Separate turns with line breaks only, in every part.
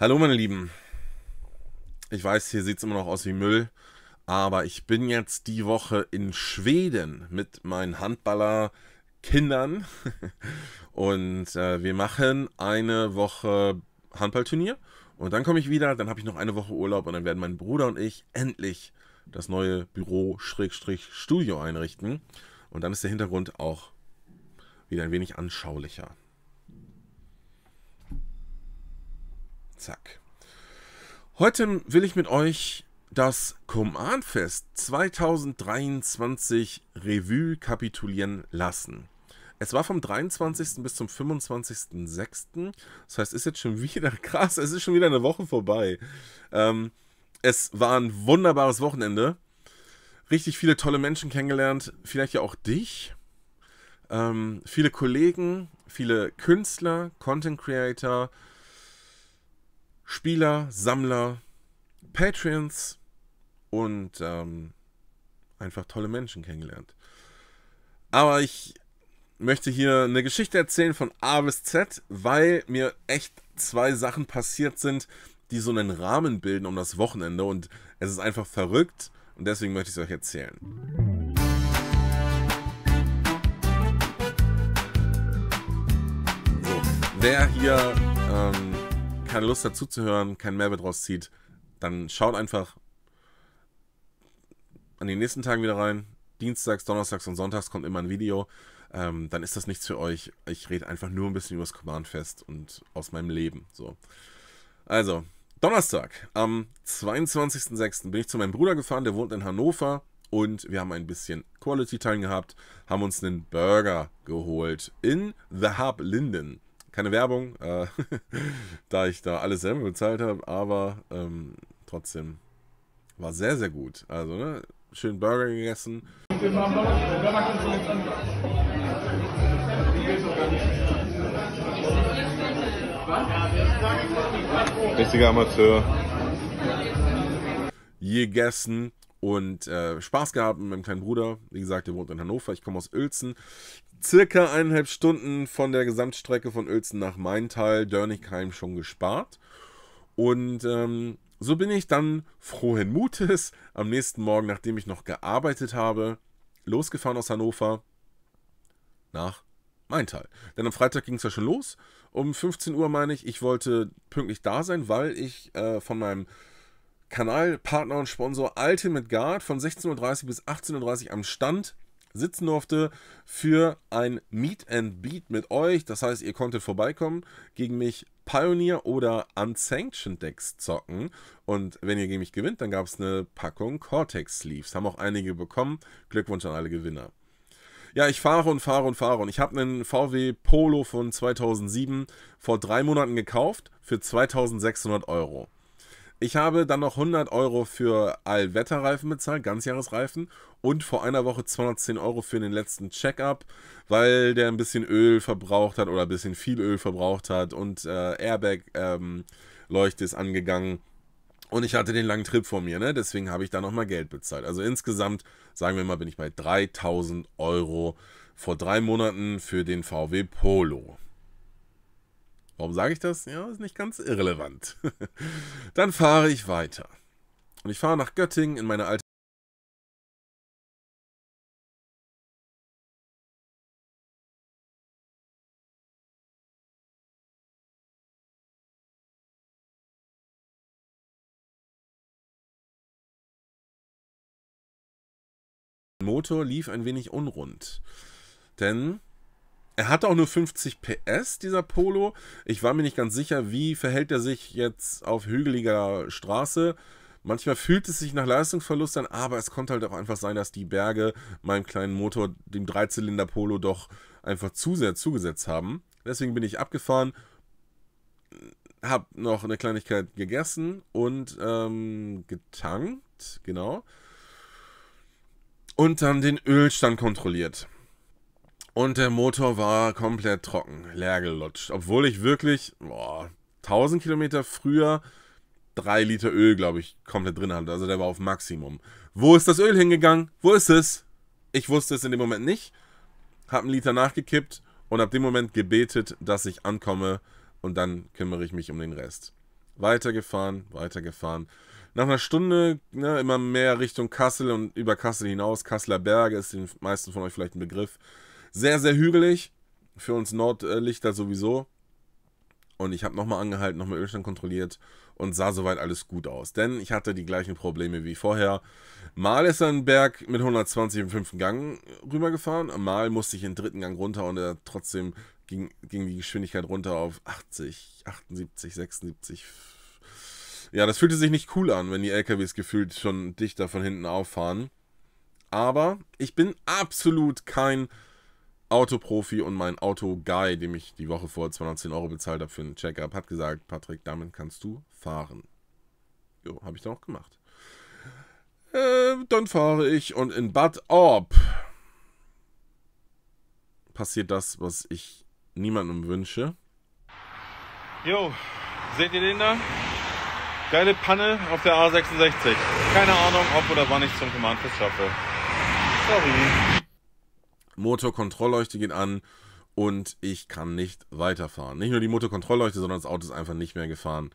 Hallo meine Lieben. Ich weiß, hier sieht es immer noch aus wie Müll, aber ich bin jetzt die Woche in Schweden mit meinen Handballerkindern und äh, wir machen eine Woche Handballturnier und dann komme ich wieder, dann habe ich noch eine Woche Urlaub und dann werden mein Bruder und ich endlich das neue Büro-Studio einrichten und dann ist der Hintergrund auch wieder ein wenig anschaulicher. Zack. Heute will ich mit euch das Command-Fest 2023 Revue kapitulieren lassen. Es war vom 23. bis zum 25.06. Das heißt, ist jetzt schon wieder krass. Es ist schon wieder eine Woche vorbei. Ähm, es war ein wunderbares Wochenende. Richtig viele tolle Menschen kennengelernt. Vielleicht ja auch dich. Ähm, viele Kollegen, viele Künstler, Content Creator, Spieler, Sammler, Patreons und ähm, einfach tolle Menschen kennengelernt. Aber ich möchte hier eine Geschichte erzählen von A bis Z, weil mir echt zwei Sachen passiert sind, die so einen Rahmen bilden um das Wochenende und es ist einfach verrückt und deswegen möchte ich es euch erzählen. So, wer hier ähm, keine Lust dazu zu hören, keinen Mehrwert rauszieht, dann schaut einfach an den nächsten Tagen wieder rein. Dienstags, Donnerstags und Sonntags kommt immer ein Video. Ähm, dann ist das nichts für euch. Ich rede einfach nur ein bisschen über das Command Fest und aus meinem Leben. So. Also, Donnerstag, am 22.06. bin ich zu meinem Bruder gefahren, der wohnt in Hannover und wir haben ein bisschen Quality Time gehabt, haben uns einen Burger geholt in The Hub Linden. Keine Werbung, äh, da ich da alles selber bezahlt habe, aber ähm, trotzdem war sehr, sehr gut. Also, ne, schön Burger gegessen. Richtiger Amateur. Gegessen, und äh, Spaß gehabt mit meinem kleinen Bruder. Wie gesagt, der wohnt in Hannover, ich komme aus Uelzen. Circa eineinhalb Stunden von der Gesamtstrecke von Uelzen nach Maintal, Dörnigheim schon gespart. Und ähm, so bin ich dann frohen Mutes am nächsten Morgen, nachdem ich noch gearbeitet habe, losgefahren aus Hannover nach Maintal. Denn am Freitag ging es ja schon los. Um 15 Uhr meine ich, ich wollte pünktlich da sein, weil ich äh, von meinem Kanal, Partner und Sponsor Ultimate Guard von 16.30 Uhr bis 18.30 Uhr am Stand sitzen durfte für ein Meet and Beat mit euch. Das heißt, ihr konntet vorbeikommen, gegen mich Pioneer oder Unsanctioned Decks zocken. Und wenn ihr gegen mich gewinnt, dann gab es eine Packung Cortex Sleeves. Haben auch einige bekommen. Glückwunsch an alle Gewinner. Ja, ich fahre und fahre und fahre und ich habe einen VW Polo von 2007 vor drei Monaten gekauft für 2600 Euro. Ich habe dann noch 100 Euro für Allwetterreifen bezahlt, Ganzjahresreifen. Und vor einer Woche 210 Euro für den letzten Checkup, weil der ein bisschen Öl verbraucht hat oder ein bisschen viel Öl verbraucht hat. Und äh, Airbag-Leuchte ähm, ist angegangen. Und ich hatte den langen Trip vor mir, ne? deswegen habe ich da nochmal Geld bezahlt. Also insgesamt, sagen wir mal, bin ich bei 3000 Euro vor drei Monaten für den VW Polo. Warum sage ich das? Ja, ist nicht ganz irrelevant. Dann fahre ich weiter. Und ich fahre nach Göttingen in meine alte Motor lief ein wenig unrund. Denn er hatte auch nur 50 PS, dieser Polo. Ich war mir nicht ganz sicher, wie verhält er sich jetzt auf hügeliger Straße. Manchmal fühlt es sich nach Leistungsverlust an, aber es konnte halt auch einfach sein, dass die Berge meinem kleinen Motor, dem Dreizylinder Polo, doch einfach zu sehr zugesetzt haben. Deswegen bin ich abgefahren, habe noch eine Kleinigkeit gegessen und ähm, getankt, genau. Und dann den Ölstand kontrolliert und der Motor war komplett trocken, leer gelutscht. Obwohl ich wirklich boah, 1000 Kilometer früher 3 Liter Öl, glaube ich, komplett drin hatte. Also der war auf Maximum. Wo ist das Öl hingegangen? Wo ist es? Ich wusste es in dem Moment nicht. Hab einen Liter nachgekippt und ab dem Moment gebetet, dass ich ankomme und dann kümmere ich mich um den Rest. Weitergefahren, weitergefahren. Nach einer Stunde ne, immer mehr Richtung Kassel und über Kassel hinaus. Kasseler Berge ist den meisten von euch vielleicht ein Begriff sehr, sehr hügelig. Für uns Nordlichter sowieso. Und ich habe nochmal angehalten, nochmal Ölstand kontrolliert und sah soweit alles gut aus. Denn ich hatte die gleichen Probleme wie vorher. Mal ist ein Berg mit 120 im fünften Gang rübergefahren. Mal musste ich den dritten Gang runter und er trotzdem ging, ging die Geschwindigkeit runter auf 80, 78, 76. Ja, das fühlte sich nicht cool an, wenn die LKWs gefühlt schon dichter von hinten auffahren. Aber ich bin absolut kein Autoprofi und mein Auto-Guy, dem ich die Woche vor 210 Euro bezahlt habe für einen Checkup, hat gesagt, Patrick, damit kannst du fahren. Jo, habe ich dann auch gemacht. Äh, dann fahre ich und in Bad Orb passiert das, was ich niemandem wünsche. Jo, seht ihr den da? Geile Panne auf der A66. Keine Ahnung, ob oder wann ich zum Command schaffe. Sorry. Motorkontrollleuchte geht an und ich kann nicht weiterfahren. Nicht nur die Motorkontrollleuchte, sondern das Auto ist einfach nicht mehr gefahren.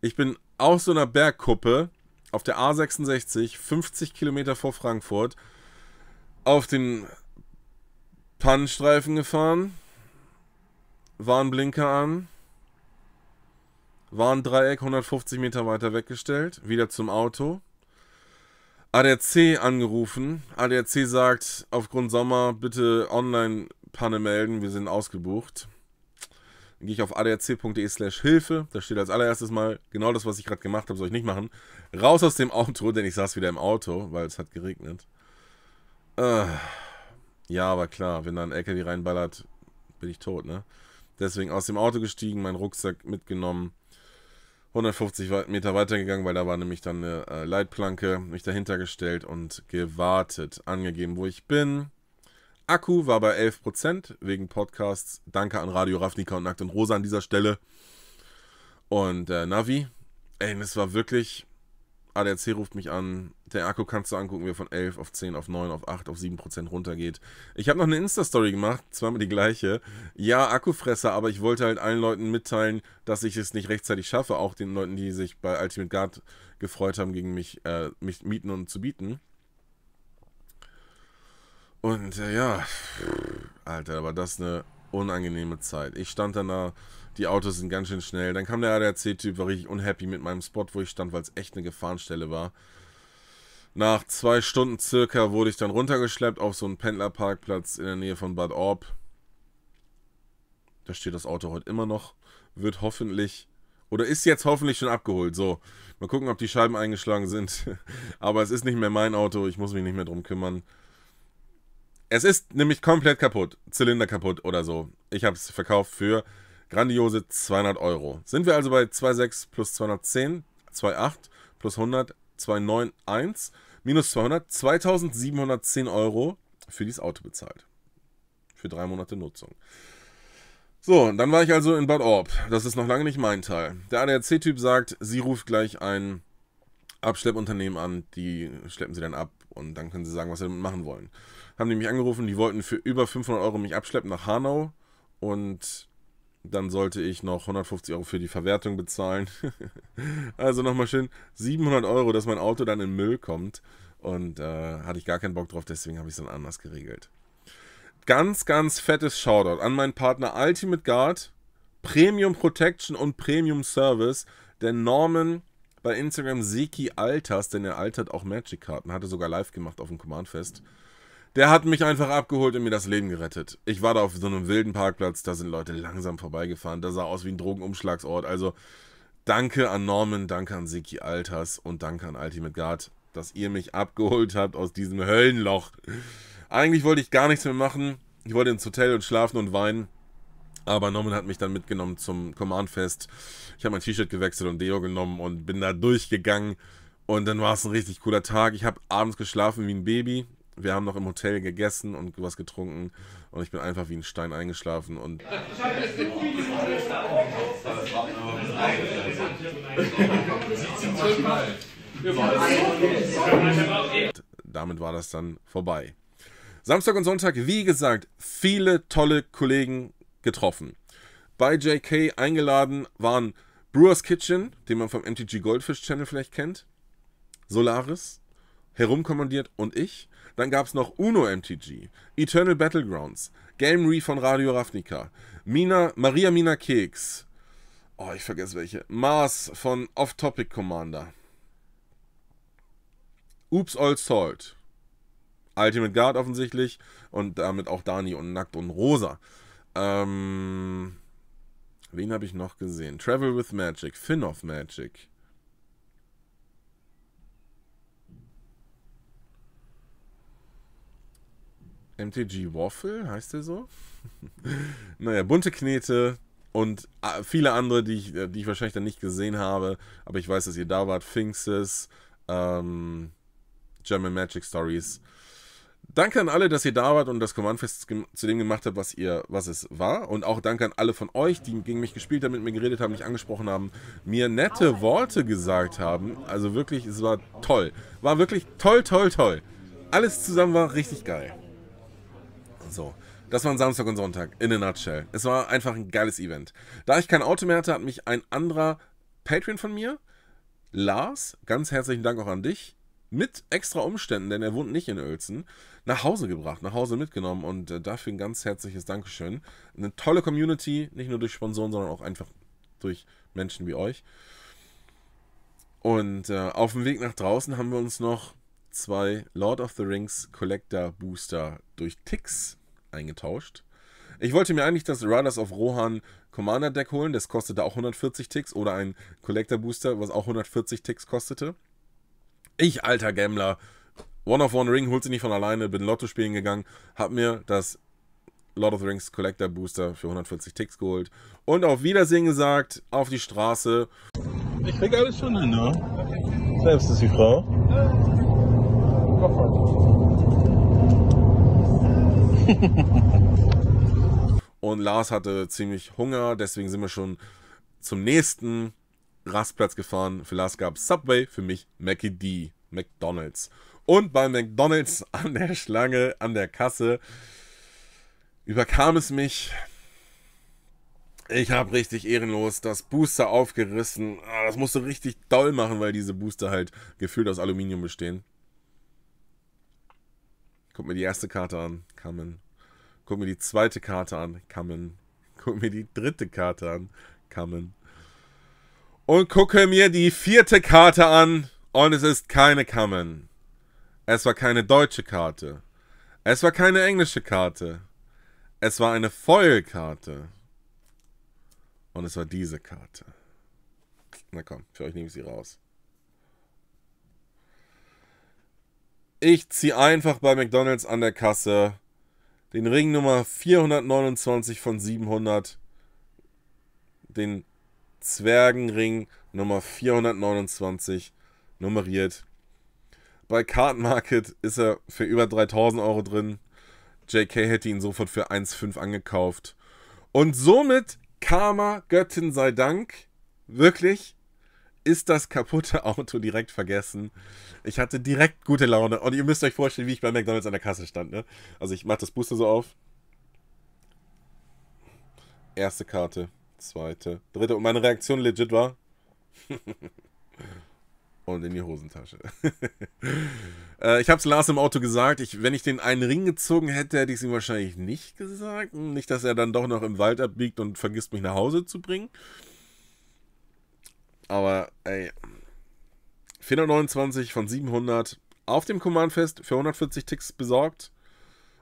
Ich bin aus so einer Bergkuppe auf der A66, 50 Kilometer vor Frankfurt, auf den Pannenstreifen gefahren, Warnblinker an, Warndreieck 150 Meter weiter weggestellt, wieder zum Auto, ADAC angerufen. ADAC sagt, aufgrund Sommer bitte Online-Panne melden, wir sind ausgebucht. Dann gehe ich auf adac.de slash Hilfe. Da steht als allererstes mal genau das, was ich gerade gemacht habe, soll ich nicht machen. Raus aus dem Auto, denn ich saß wieder im Auto, weil es hat geregnet. Äh, ja, aber klar, wenn da ein LKW reinballert, bin ich tot, ne? Deswegen aus dem Auto gestiegen, meinen Rucksack mitgenommen 150 Meter weitergegangen, weil da war nämlich dann eine äh, Leitplanke, mich dahinter gestellt und gewartet, angegeben, wo ich bin. Akku war bei 11% wegen Podcasts. Danke an Radio Ravnica und Nackt und Rosa an dieser Stelle. Und äh, Navi, ey, das war wirklich, ADAC ruft mich an. Der Akku kannst du angucken, wie er von 11 auf 10, auf 9, auf 8, auf 7% runtergeht. Ich habe noch eine Insta-Story gemacht, zweimal die gleiche. Ja, Akkufresser, aber ich wollte halt allen Leuten mitteilen, dass ich es nicht rechtzeitig schaffe. Auch den Leuten, die sich bei Ultimate Guard gefreut haben, gegen mich, äh, mich mieten und zu bieten. Und äh, ja, Alter, aber das ist eine unangenehme Zeit. Ich stand dann da die Autos sind ganz schön schnell. Dann kam der ADAC-Typ, war richtig unhappy mit meinem Spot, wo ich stand, weil es echt eine Gefahrenstelle war. Nach zwei Stunden circa wurde ich dann runtergeschleppt auf so einen Pendlerparkplatz in der Nähe von Bad Orb. Da steht das Auto heute immer noch. Wird hoffentlich oder ist jetzt hoffentlich schon abgeholt. So, mal gucken, ob die Scheiben eingeschlagen sind. Aber es ist nicht mehr mein Auto. Ich muss mich nicht mehr drum kümmern. Es ist nämlich komplett kaputt. Zylinder kaputt oder so. Ich habe es verkauft für Grandiose 200 Euro. Sind wir also bei 2,6 plus 210, 2,8 plus 100, 291 minus 200, 2710 Euro für dieses Auto bezahlt. Für drei Monate Nutzung. So, dann war ich also in Bad Orb. Das ist noch lange nicht mein Teil. Der ADAC-Typ sagt, sie ruft gleich ein Abschleppunternehmen an, die schleppen sie dann ab und dann können sie sagen, was sie damit machen wollen. Haben die mich angerufen, die wollten für über 500 Euro mich abschleppen nach Hanau und dann sollte ich noch 150 Euro für die Verwertung bezahlen. also nochmal schön 700 Euro, dass mein Auto dann in Müll kommt. Und äh, hatte ich gar keinen Bock drauf, deswegen habe ich es dann anders geregelt. Ganz, ganz fettes Shoutout an meinen Partner Ultimate Guard, Premium Protection und Premium Service. Denn Norman bei Instagram Seki Alters, denn er altert auch Magic-Karten, hatte sogar live gemacht auf dem Command-Fest. Mhm der hat mich einfach abgeholt und mir das Leben gerettet. Ich war da auf so einem wilden Parkplatz, da sind Leute langsam vorbeigefahren. Das sah aus wie ein Drogenumschlagsort. Also danke an Norman, danke an Siki Alters und danke an Ultimate Guard, dass ihr mich abgeholt habt aus diesem Höllenloch. Eigentlich wollte ich gar nichts mehr machen. Ich wollte ins Hotel und schlafen und weinen. Aber Norman hat mich dann mitgenommen zum Command-Fest. Ich habe mein T-Shirt gewechselt und Deo genommen und bin da durchgegangen. Und dann war es ein richtig cooler Tag. Ich habe abends geschlafen wie ein Baby. Wir haben noch im Hotel gegessen und was getrunken und ich bin einfach wie ein Stein eingeschlafen und. Damit war das dann vorbei. Samstag und Sonntag, wie gesagt, viele tolle Kollegen getroffen. Bei JK eingeladen waren Brewers Kitchen, den man vom MTG Goldfish Channel vielleicht kennt, Solaris, herumkommandiert und ich. Dann gab es noch Uno MTG, Eternal Battlegrounds, Game Gamery von Radio Ravnica, Mina, Maria Mina Keks, oh, ich vergesse welche, Mars von Off-Topic Commander, Oops All Salt, Ultimate Guard offensichtlich und damit auch Dani und Nackt und Rosa. Ähm, wen habe ich noch gesehen? Travel with Magic, Fin of Magic. MTG Waffle, heißt der so? naja, bunte Knete und äh, viele andere, die ich, äh, die ich wahrscheinlich dann nicht gesehen habe, aber ich weiß, dass ihr da wart. Finxes, ähm, German Magic Stories. Danke an alle, dass ihr da wart und das Command-Fest zu dem gemacht habt, was, ihr, was es war. Und auch danke an alle von euch, die gegen mich gespielt haben, mit mir geredet haben, mich angesprochen haben, mir nette Worte gesagt haben. Also wirklich, es war toll. War wirklich toll, toll, toll. Alles zusammen war richtig geil. So. Das waren Samstag und Sonntag, in a nutshell. Es war einfach ein geiles Event. Da ich kein Auto mehr hatte, hat mich ein anderer Patreon von mir, Lars, ganz herzlichen Dank auch an dich, mit extra Umständen, denn er wohnt nicht in Uelzen, nach Hause gebracht, nach Hause mitgenommen und äh, dafür ein ganz herzliches Dankeschön. Eine tolle Community, nicht nur durch Sponsoren, sondern auch einfach durch Menschen wie euch. Und äh, auf dem Weg nach draußen haben wir uns noch zwei Lord of the Rings Collector Booster durch Ticks eingetauscht. Ich wollte mir eigentlich das Riders of Rohan Commander Deck holen. Das kostete auch 140 Ticks oder ein Collector Booster, was auch 140 Ticks kostete. Ich, alter Gambler, One of One Ring holt sie nicht von alleine, bin Lotto spielen gegangen, hab mir das Lord of the Rings Collector Booster für 140 Ticks geholt und auf Wiedersehen gesagt, auf die Straße. Ich krieg alles schon hin, ne? Selbst ist die Frau. Ja. Äh, und Lars hatte ziemlich Hunger, deswegen sind wir schon zum nächsten Rastplatz gefahren. Für Lars gab es Subway, für mich Mackie D, McDonalds. Und bei McDonalds an der Schlange, an der Kasse, überkam es mich. Ich habe richtig ehrenlos das Booster aufgerissen. Ah, das musst du richtig doll machen, weil diese Booster halt gefühlt aus Aluminium bestehen. Guck mir die erste Karte an, Kamen. Guck mir die zweite Karte an, Kamen. Guck mir die dritte Karte an, Kamen. Und gucke mir die vierte Karte an und es ist keine Kamen. Es war keine deutsche Karte. Es war keine englische Karte. Es war eine Foil-Karte. Und es war diese Karte. Na komm, für euch nehme ich sie raus. Ich ziehe einfach bei McDonald's an der Kasse den Ring Nummer 429 von 700, den Zwergenring Nummer 429 nummeriert. Bei Card Market ist er für über 3000 Euro drin. JK hätte ihn sofort für 1,5 angekauft. Und somit, Karma, Göttin sei Dank, wirklich ist das kaputte Auto direkt vergessen. Ich hatte direkt gute Laune. Und ihr müsst euch vorstellen, wie ich bei McDonalds an der Kasse stand. Ne? Also ich mache das Booster so auf. Erste Karte, zweite, dritte. Und meine Reaktion legit war. und in die Hosentasche. äh, ich habe es Lars im Auto gesagt. Ich, wenn ich den einen Ring gezogen hätte, hätte ich es ihm wahrscheinlich nicht gesagt. Nicht, dass er dann doch noch im Wald abbiegt und vergisst, mich nach Hause zu bringen. Aber ey, 429 von 700 auf dem Command Fest für 140 Ticks besorgt.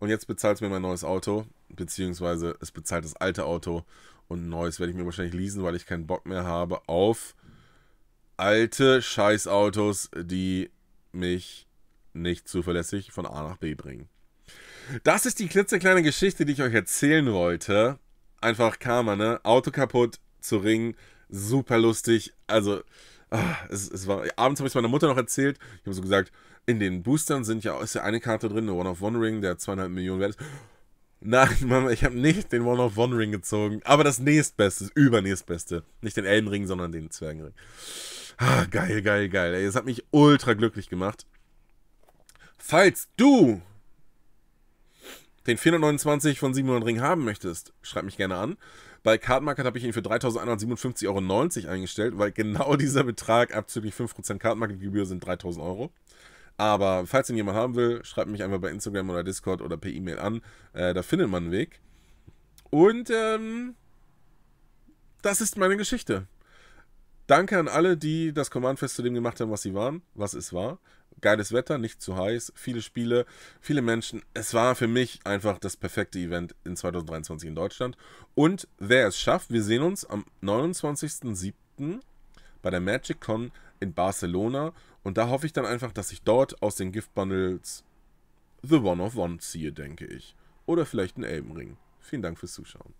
Und jetzt bezahlt es mir mein neues Auto, beziehungsweise es bezahlt das alte Auto. Und ein neues werde ich mir wahrscheinlich leasen, weil ich keinen Bock mehr habe auf alte Scheißautos, die mich nicht zuverlässig von A nach B bringen. Das ist die klitzekleine Geschichte, die ich euch erzählen wollte. Einfach Karma, ne? Auto kaputt, zu ringen, super lustig. Also, ach, es, es, war. Abends habe ich es meiner Mutter noch erzählt. Ich habe so gesagt, in den Boostern sind ja, ist ja eine Karte drin, der One of One Ring, der zweieinhalb Millionen wert ist. Nein, Mama, ich habe nicht den One of One Ring gezogen, aber das nächstbeste, das übernächstbeste. Nicht den Elbenring, sondern den Zwergenring. Ah, geil, geil, geil. Ey, es hat mich ultra glücklich gemacht. Falls du den 429 von 700 Ring haben möchtest, schreib mich gerne an. Bei Cardmarket habe ich ihn für 3.157,90 Euro eingestellt, weil genau dieser Betrag abzüglich 5% Cardmarket-Gebühr sind 3.000 Euro. Aber falls ihn jemand haben will, schreibt mich einfach bei Instagram oder Discord oder per E-Mail an. Äh, da findet man einen Weg. Und ähm, das ist meine Geschichte. Danke an alle, die das Command Fest zu dem gemacht haben, was sie waren, was es war geiles Wetter, nicht zu heiß, viele Spiele, viele Menschen. Es war für mich einfach das perfekte Event in 2023 in Deutschland. Und wer es schafft, wir sehen uns am 29.07. bei der Magic Con in Barcelona. Und da hoffe ich dann einfach, dass ich dort aus den Gift Bundles The One of One ziehe, denke ich. Oder vielleicht einen Elbenring. Vielen Dank fürs Zuschauen.